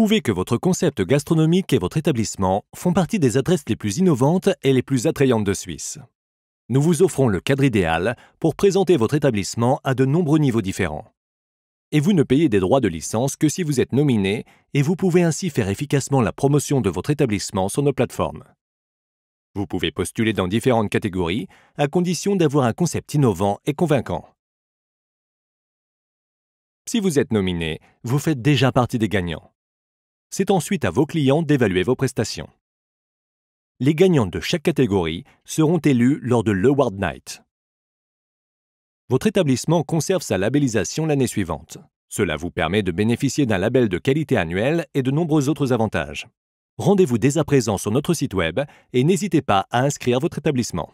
pouvez que votre concept gastronomique et votre établissement font partie des adresses les plus innovantes et les plus attrayantes de Suisse. Nous vous offrons le cadre idéal pour présenter votre établissement à de nombreux niveaux différents. Et vous ne payez des droits de licence que si vous êtes nominé et vous pouvez ainsi faire efficacement la promotion de votre établissement sur nos plateformes. Vous pouvez postuler dans différentes catégories à condition d'avoir un concept innovant et convaincant. Si vous êtes nominé, vous faites déjà partie des gagnants c'est ensuite à vos clients d'évaluer vos prestations. Les gagnants de chaque catégorie seront élus lors de l'Award Night. Votre établissement conserve sa labellisation l'année suivante. Cela vous permet de bénéficier d'un label de qualité annuel et de nombreux autres avantages. Rendez-vous dès à présent sur notre site web et n'hésitez pas à inscrire votre établissement.